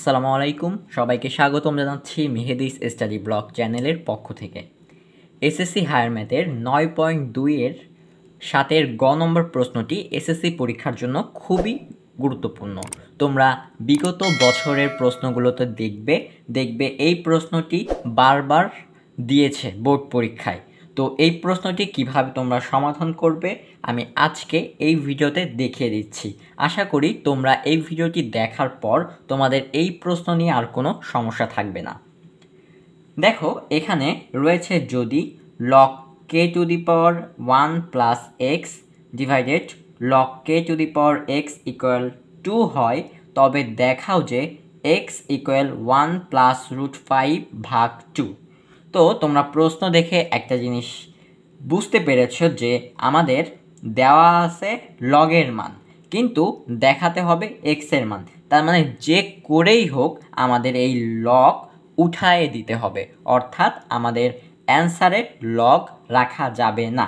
আসসালামু আলাইকুম সবাইকে স্বাগতম জানাচ্ছি মেহেদিস স্টাডি ব্লগ চ্যানেলের পক্ষ থেকে এসএসসি হায়ার ম্যাথের নয় পয়েন্ট দুইয়ের সাতের গ নম্বর প্রশ্নটি এসএসসি পরীক্ষার জন্য খুবই গুরুত্বপূর্ণ তোমরা বিগত বছরের প্রশ্নগুলোতে দেখবে দেখবে এই প্রশ্নটি বারবার দিয়েছে বোর্ড পরীক্ষায় তো এই প্রশ্নটি কিভাবে তোমরা সমাধান করবে আমি আজকে এই ভিডিওতে দেখিয়ে দিচ্ছি আশা করি তোমরা এই ভিডিওটি দেখার পর তোমাদের এই প্রশ্ন নিয়ে আর কোনো সমস্যা থাকবে না দেখো এখানে রয়েছে যদি log K to the power one plus X divided log K to the power X equal two হয় তবে দেখাও যে X equal one plus root five ভাগ টু তো তোমরা প্রশ্ন দেখে একটা জিনিস বুঝতে পেরেছ যে আমাদের দেওয়া আছে লগের মান কিন্তু দেখাতে হবে এক্সের মান তার মানে যে করেই হোক আমাদের এই লগ উঠায়ে দিতে হবে অর্থাৎ আমাদের অ্যান্সারের লগ রাখা যাবে না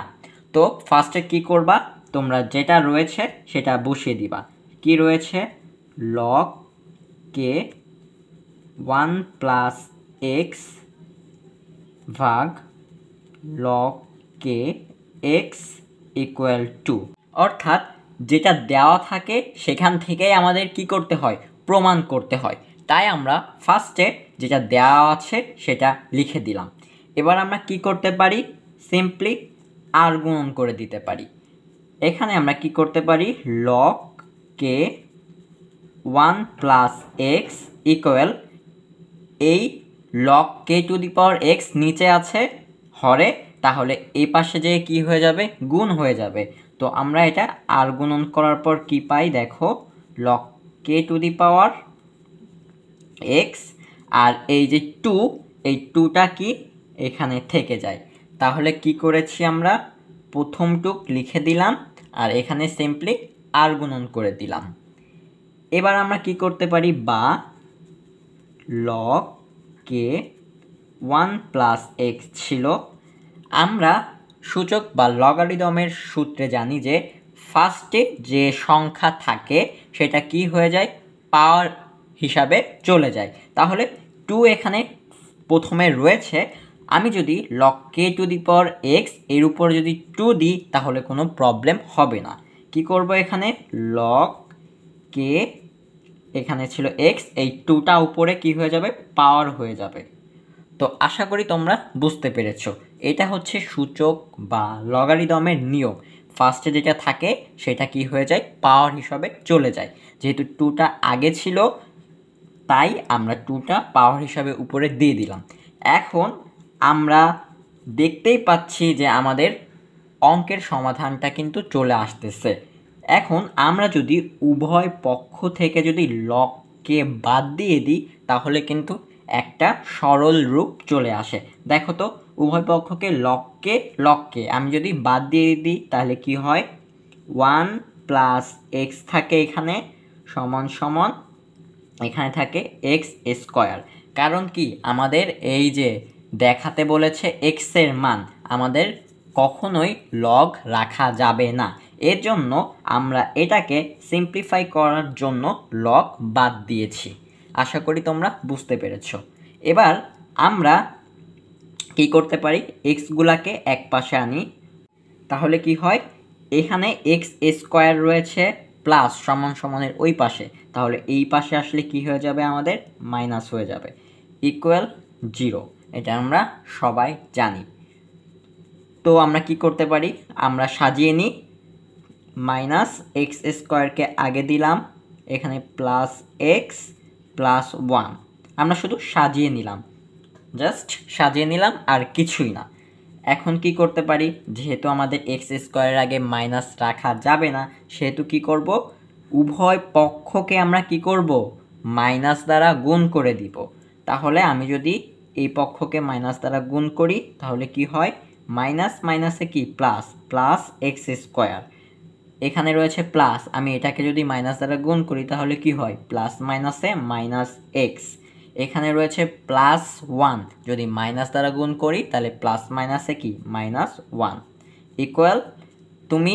তো ফার্স্টে কি করবা তোমরা যেটা রয়েছে সেটা বসিয়ে দিবা কি রয়েছে log K one plus X ভাগ log K X equal two অর্থাৎ যেটা দেওয়া থাকে সেখান থেকেই আমাদের কি করতে হয় প্রমাণ করতে হয় তাই আমরা ফার্স্টে যেটা দেওয়া আছে সেটা লিখে দিলাম এবার আমরা কি করতে পারি সিম্পলি আর গুণন করে দিতে পারি এখানে আমরা কি করতে পারি log K one plus X equal এই log K to the power X নিচে আছে হরে তাহলে এই পাশে যেয়ে কি হয়ে যাবে গুণ হয়ে যাবে তো আমরা এটা আর গুণন করার পর কি পাই দেখো log K to the power X আর এই যে টু এই টুটা কি এখানে থেকে যায় তাহলে কি করেছি আমরা প্রথম টুক লিখে দিলাম আর এখানে সিম্পলি আর গুণন করে দিলাম এবার আমরা কি করতে পারি বা log K one plus X ছিল আমরা সূচক বা লগারিদমের সূত্রে জানি যে ফার্স্টে যে সংখ্যা থাকে সেটা কি হয়ে যায় পাওয়ার হিসাবে চলে যায় তাহলে টু এখানে প্রথমে রয়েছে আমি যদি লক কে টু দি পর এক্স এর উপর যদি টু দিই তাহলে কোনো প্রবলেম হবে না কি করব এখানে লক কে এখানে ছিল এক্স এই টুটা উপরে কি হয়ে যাবে পাওয়ার হয়ে যাবে তো আশা করি তোমরা বুঝতে পেরেছ এটা হচ্ছে সূচক বা লগারিদমের নিয়ম ফার্স্টে যেটা থাকে সেটা কি হয়ে যায় পাওয়ার হিসাবে চলে যায় যেহেতু টুটা আগে ছিল তাই আমরা টুটা পাওয়ার হিসাবে উপরে দিয়ে দিলাম এখন আমরা দেখতেই পাচ্ছি যে আমাদের অঙ্কের সমাধানটা কিন্তু চলে আসতেছে এখন আমরা যদি উভয় পক্ষ থেকে যদি লককে বাদ দিয়ে দিই তাহলে কিন্তু একটা সরল রূপ চলে আসে দেখো তো উভয় পক্ষকে লককে লককে আমি যদি বাদ দিয়ে দিই তাহলে কি হয় ওয়ান প্লাস এক্স থাকে এখানে সমান সমান এখানে থাকে এক্স স্কোয়ার কারণ কি আমাদের এই যে দেখাতে বলেছে এক্সের মান আমাদের কখনোই লগ রাখা যাবে না এর জন্য আমরা এটাকে সিম্প্লিফাই করার জন্য লক বাদ দিয়েছি আশা করি তোমরা বুঝতে পেরেছ এবার আমরা কি করতে পারি এক্সগুলাকে এক পাশে আনি তাহলে কি হয় এখানে এক্স স্কোয়ার রয়েছে প্লাস সমান সমানের ওই পাশে তাহলে এই পাশে আসলে কি হয়ে যাবে আমাদের মাইনাস হয়ে যাবে ইকুয়াল জিরো এটা আমরা সবাই জানি তো আমরা কি করতে পারি আমরা সাজিয়ে নিই মাইনাস এক্স স্কোয়ারকে আগে দিলাম এখানে প্লাস এক্স প্লাস ওয়ান আমরা শুধু সাজিয়ে নিলাম জাস্ট সাজিয়ে নিলাম আর কিছুই না এখন কি করতে পারি যেহেতু আমাদের এক্স স্কোয়ারের আগে মাইনাস রাখা যাবে না সেহেতু কি করব উভয় পক্ষকে আমরা কি করব মাইনাস দ্বারা গুণ করে দিব তাহলে আমি যদি এই পক্ষকে মাইনাস দ্বারা গুণ করি তাহলে কি হয় মাইনাস মাইনাসে কি প্লাস প্লাস এক্স স্কোয়ার এখানে রয়েছে প্লাস আমি এটাকে যদি মাইনাস দ্বারা গুণ করি তাহলে কি হয় প্লাস মাইনাসে মাইনাস এক্স এখানে রয়েছে প্লাস ওয়ান যদি মাইনাস দ্বারা গুণ করি তাহলে প্লাস মাইনাসে কি মাইনাস ওয়ান ইকুয়াল তুমি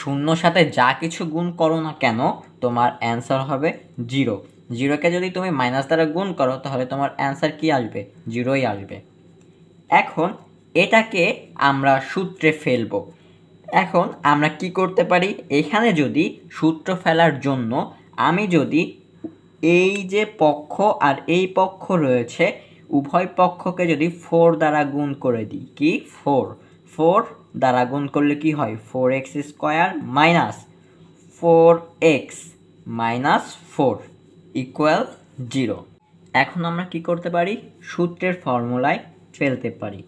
শূন্য সাথে যা কিছু গুণ করো না কেন তোমার অ্যান্সার হবে জিরো জিরোকে যদি তুমি মাইনাস দ্বারা গুণ করো তাহলে তোমার অ্যান্সার কি আসবে জিরোই আসবে এখন এটাকে আমরা সূত্রে ফেলবো এখন আমরা কি করতে পারি এখানে যদি সূত্র ফেলার জন্য আমি যদি এই যে পক্ষ আর এই পক্ষ রয়েছে উভয় পক্ষকে যদি ফোর দ্বারা গুণ করে দিই কি ফোর ফোর দ্বারা গুণ করলে কি হয় four x square minus four x minus four equal zero এখন আমরা কি করতে পারি সূত্রের ফর্মুলায় ফেলতে পারি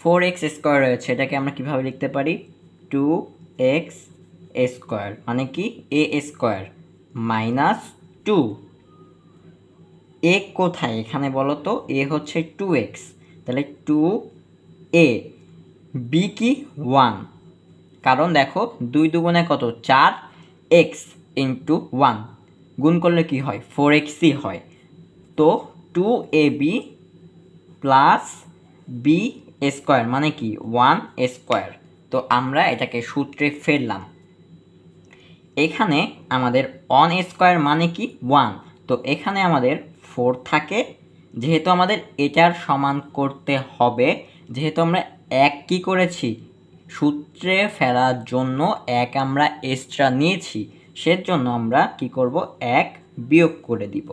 ফোর এক্স স্কোয়ার রয়েছে এটাকে আমরা কিভাবে লিখতে পারি টু এক্স স্কোয়ার মানে কি এ স্কোয়ার মাইনাস টু এ কোথায় এখানে বলো তো এ হচ্ছে টু এক্স তাহলে টু এ বি কি ওয়ান কারণ দেখো দুই দুগুণে কত চার এক্স ইন্টু ওয়ান গুণ করলে কি হয় ফোর এক্সই হয় তো টু এ বি প্লাস বি স্কোয়ার মানে কি ওয়ান স্কোয়ার তো আমরা এটাকে সূত্রে ফেললাম এখানে আমাদের অন স্কোয়ার মানে কি ওয়ান তো এখানে আমাদের ফোর থাকে যেহেতু আমাদের এটার সমান করতে হবে যেহেতু আমরা এক কি করেছি সূত্রে ফেলার জন্য এক আমরা এক্সট্রা নিয়েছি সেজন্য আমরা কি করব এক বিয়োগ করে দিব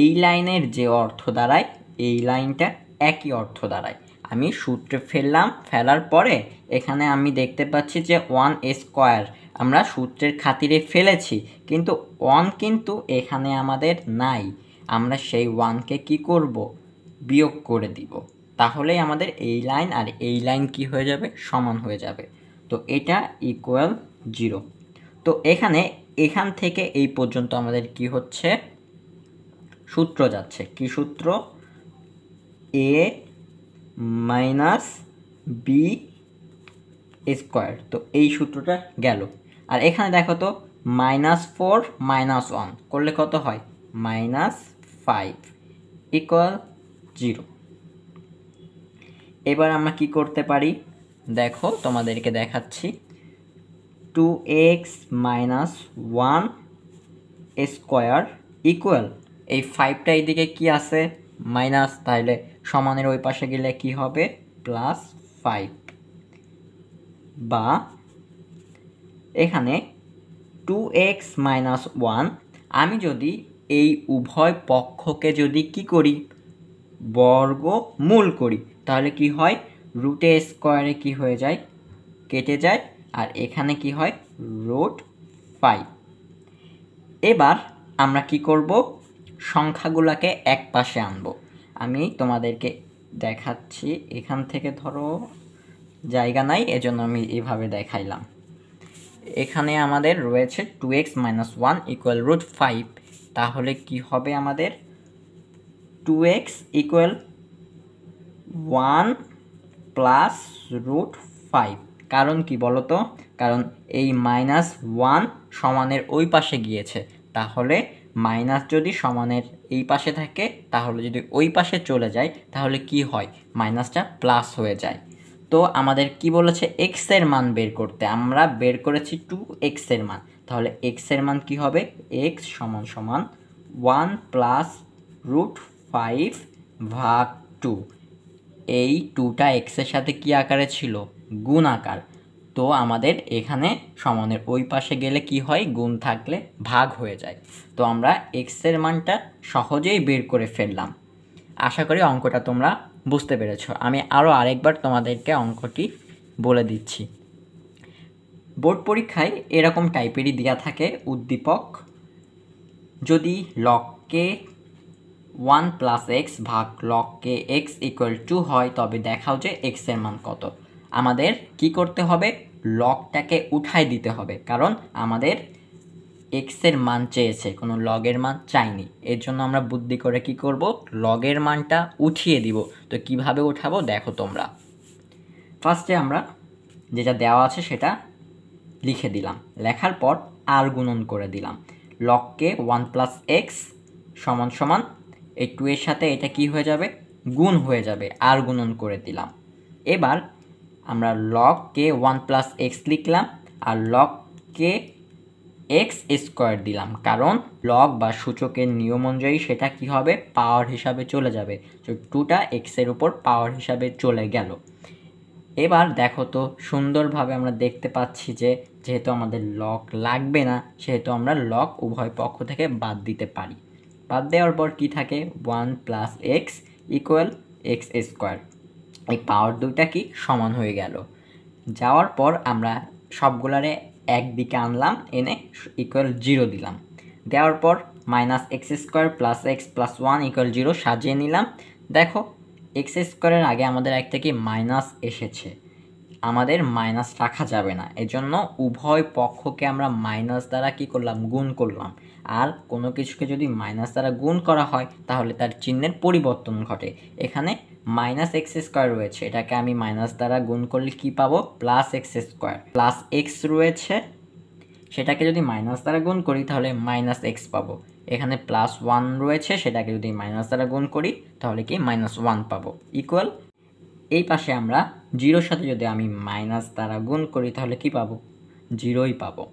এই লাইনের যে অর্থ দাঁড়ায় এই লাইনটা একই অর্থ দাঁড়ায় আমি সূত্রে ফেললাম ফেলার পরে এখানে আমি দেখতে পাচ্ছি যে ওয়ান স্কোয়ার আমরা সূত্রের খাতিরে ফেলেছি কিন্তু ওয়ান কিন্তু এখানে আমাদের নাই আমরা সেই ওয়ানকে কি করব বিয়োগ করে দিব তাহলেই আমাদের এই লাইন আর এই লাইন কি হয়ে যাবে সমান হয়ে যাবে তো এটা ইকুয়াল জিরো তো এখানে এখান থেকে এই পর্যন্ত আমাদের কি হচ্ছে সূত্র যাচ্ছে কি সূত্র এ মাইনাস বি স্কোয়ার তো এই সূত্রটা গেল আর এখানে দেখো তো মাইনাস ফোর মাইনাস ওয়ান করলে কত হয় মাইনাস ফাইভ ইকুয়াল জিরো এবার আমরা কি করতে পারি দেখো তোমাদেরকে দেখাচ্ছি two x minus one square equal এই ফাইভটা এইদিকে কী আছে মাইনাস তাহলে সমানের ওই পাশে গেলে কি হবে প্লাস ফাইভ বা এখানে টু এক্স মাইনাস ওয়ান আমি যদি এই উভয় পক্ষকে যদি কি করি বর্গ মূল করি তাহলে কি হয় রুটে স্কোয়ারে কি হয়ে যায় কেটে যায় আর এখানে কি হয় রুট ফাইভ এবার আমরা কি করব সংখ্যাগুলোকে এক পাশে আনবো আমি তোমাদেরকে দেখাচ্ছি এখান থেকে ধরো জায়গা নাই এজন্য আমি এভাবে দেখাইলাম এখানে আমাদের রয়েছে two x minus one equal root five তাহলে কি হবে আমাদের two X equal one plus root five কারণ কি বলতো কারণ এই মাইনাস ওয়ান সমানের ওই পাশে গিয়েছে তাহলে মাইনাস যদি সমানের এই পাশে থাকে তাহলে যদি ওই পাশে চলে যায় তাহলে কি হয় মাইনাসটা প্লাস হয়ে যায় তো আমাদের কি বলেছে এক্সের মান বের করতে আমরা বের করেছি টু এক্সের মান তাহলে এক্সের মান কি হবে এক্স সমান সমান ওয়ান প্লাস রুট ফাইভ ভাগ টু এই টুটা এক্সের সাথে কি আকারে ছিল গুণ আকার তো আমাদের এখানে সমানের ওই পাশে গেলে কি হয় গুণ থাকলে ভাগ হয়ে যায় তো আমরা এক্সের মানটা সহজেই বের করে ফেললাম আশা করি অঙ্কটা তোমরা বুঝতে পেরেছ আমি আরও আরেকবার তোমাদেরকে অঙ্কটি বলে দিচ্ছি বোর্ড পরীক্ষায় এরকম টাইপেরই দেওয়া থাকে উদ্দীপক যদি লককে ওয়ান প্লাস এক্স ভাগ লককে এক্স ইকুয়াল টু হয় তবে দেখাও যে এক্সের মান কত আমাদের কি করতে হবে লগটাকে উঠাই দিতে হবে কারণ আমাদের এক্সের মান চেয়েছে কোনো লগের মান চাইনি এর জন্য আমরা বুদ্ধি করে কি করব লগের মানটা উঠিয়ে দিব তো কিভাবে উঠাবো দেখো তোমরা ফার্স্টে আমরা যেটা দেওয়া আছে সেটা লিখে দিলাম লেখার পর আর গুণন করে দিলাম লককে ওয়ান প্লাস এক্স সমান সমান এই টু এর সাথে এটা কি হয়ে যাবে গুণ হয়ে যাবে আর গুণন করে দিলাম এবার আমরা log K one plus X লিখলাম আর লক কে এক্স স্কোয়ার দিলাম কারণ লক বা সূচকের নিয়ম অনুযায়ী সেটা কি হবে পাওয়ার হিসাবে চলে যাবে তো টুটা এক্সের উপর পাওয়ার হিসাবে চলে গেল এবার দেখো তো সুন্দরভাবে আমরা দেখতে পাচ্ছি যে যেহেতু আমাদের লক লাগবে না সেহেতু আমরা লক উভয় পক্ষ থেকে বাদ দিতে পারি বাদ দেওয়ার পর কি থাকে one plus X equal X square এই পাওয়ার দুইটা কি সমান হয়ে গেল যাওয়ার পর আমরা সবগুলারে একদিকে আনলাম এনে ইকুয়াল জিরো দিলাম দেওয়ার পর minus X square plus X plus one equal zero সাজিয়ে নিলাম দেখো এক্স স্কোয়ারের আগে আমাদের এক থেকে মাইনাস এসেছে আমাদের মাইনাস রাখা যাবে না এজন্য উভয় পক্ষকে আমরা মাইনাস দ্বারা কি করলাম গুণ করলাম আর কোনো কিছুকে যদি মাইনাস দ্বারা গুণ করা হয় তাহলে তার চিহ্নের পরিবর্তন ঘটে এখানে মাইনাস এক্স স্কোয়ার রয়েছে এটাকে আমি মাইনাস দ্বারা গুণ করলে কি পাবো plus x square plus x রয়েছে সেটাকে যদি মাইনাস দ্বারা গুণ করি তাহলে মাইনাস এক্স পাবো এখানে প্লাস ওয়ান রয়েছে সেটাকে যদি মাইনাস দ্বারা গুণ করি তাহলে কি মাইনাস ওয়ান পাবো ইকুয়াল এই পাশে আমরা জিরোর সাথে যদি আমি মাইনাস দ্বারা গুণ করি তাহলে কি পাবো জিরোই পাবো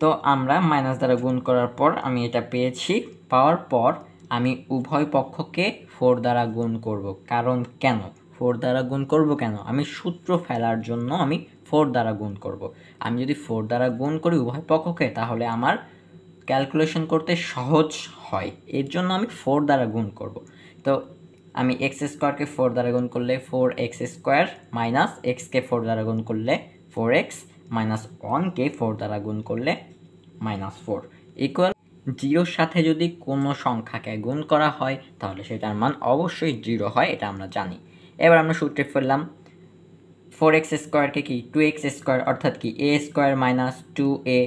তো আমরা মাইনাস দ্বারা গুণ করার পর আমি এটা পেয়েছি পাওয়ার পর আমি উভয় পক্ষকে ফোর দ্বারা গুণ করব কারণ কেন ফোর দ্বারা গুণ করব কেন আমি সূত্র ফেলার জন্য আমি ফোর দ্বারা গুণ করব। আমি যদি ফোর দ্বারা গুণ করি উভয় পক্ষকে তাহলে আমার ক্যালকুলেশন করতে সহজ হয় এর জন্য আমি ফোর দ্বারা গুণ করব। তো আমি এক্স স্কোয়ারকে ফোর দ্বারা গুণ করলে ফোর এক্স স্কোয়ার মাইনাস এক্সকে ফোর দ্বারা গুণ করলে ফোর এক্স মাইনাস ওয়ানকে ফোর দ্বারা গুণ করলে মাইনাস ফোর ইকুয়াল জিরোর সাথে যদি কোনো সংখ্যাকে গুণ করা হয় তাহলে সেটার মান অবশ্যই জিরো হয় এটা আমরা জানি এবার আমরা সূত্রে ফেললাম ফোর এক্স স্কোয়ারকে কি টু এক্স স্কোয়ার অর্থাৎ কি এ স্কোয়ার মাইনাস টু এ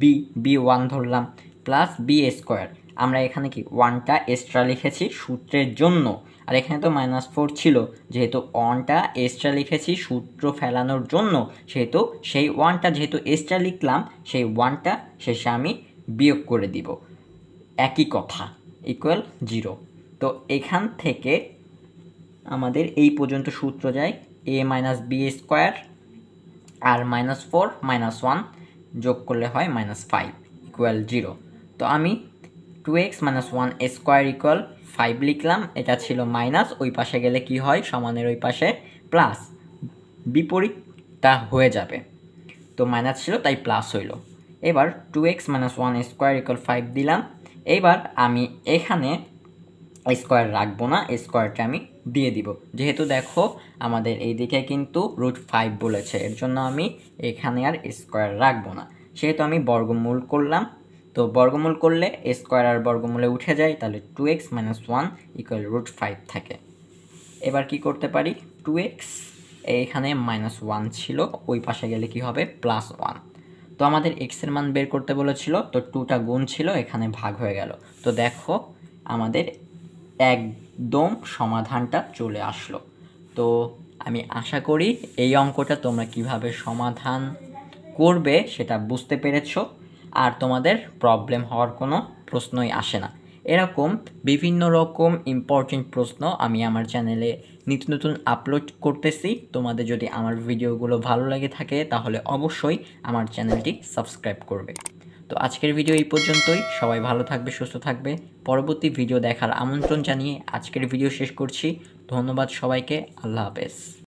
বি বি ওয়ান ধরলাম প্লাস বি স্কোয়ার আমরা এখানে কি ওয়ানটা এক্সট্রা লিখেছি সূত্রের জন্য আর এখানে তো মাইনাস ফোর ছিল যেহেতু ওয়ানটা এক্সট্রা লিখেছি সূত্র ফেলানোর জন্য সেহেতু সেই ওয়ানটা যেহেতু এক্সট্রা লিখলাম সেই ওয়ানটা শেষে আমি বিয়োগ করে দিব একই কথা ইকুয়াল জিরো তো এখান থেকে আমাদের এই পর্যন্ত সূত্র যায় এ মাইনাস বি স্কোয়ার আর মাইনাস ফোর মাইনাস ওয়ান যোগ করলে হয় মাইনাস ফাইভ ইকুয়াল জিরো তো আমি two x minus one square equal five লিখলাম এটা ছিল মাইনাস ওই পাশে গেলে কি হয় সমানের ওই পাশে প্লাস বিপরীতটা হয়ে যাবে তো মাইনাস ছিল তাই প্লাস হইল এবার two x minus one square equal five দিলাম এবার আমি এখানে স্কোয়ার রাখবো না স্কোয়ারটা আমি দিয়ে দিব যেহেতু দেখো আমাদের এই দিকে কিন্তু রুট ফাইভ বলেছে এর জন্য আমি এখানে আর স্কোয়ার রাখবো না সেহেতু আমি বর্গমূল করলাম তো বর্গমূল করলে স্কোয়ার আর বর্গমূলে উঠে যায় তাহলে two x minus one equal root five থাকে এবার কি করতে পারি টু এক্স এইখানে মাইনাস ওয়ান ছিল ওই পাশে গেলে কি হবে প্লাস ওয়ান তো আমাদের এক্সের মান বের করতে বলেছিল তো টুটা গুণ ছিল এখানে ভাগ হয়ে গেল তো দেখো আমাদের একদম সমাধানটা চলে আসলো তো আমি আশা করি এই অঙ্কটা তোমরা কিভাবে সমাধান করবে সেটা বুঝতে পেরেছ আর তোমাদের প্রবলেম হওয়ার কোনো প্রশ্নই আসে না এরকম বিভিন্ন রকম ইম্পর্টেন্ট প্রশ্ন আমি আমার চ্যানেলে নিত্য নতুন আপলোড করতেছি তোমাদের যদি আমার ভিডিওগুলো ভালো লাগে থাকে তাহলে অবশ্যই আমার চ্যানেলটি সাবস্ক্রাইব করবে তো আজকের ভিডিও এই পর্যন্তই সবাই ভালো থাকবে সুস্থ থাকবে পরবর্তী ভিডিও দেখার আমন্ত্রণ জানিয়ে আজকের ভিডিও শেষ করছি ধন্যবাদ সবাইকে আল্লাহ হাফেজ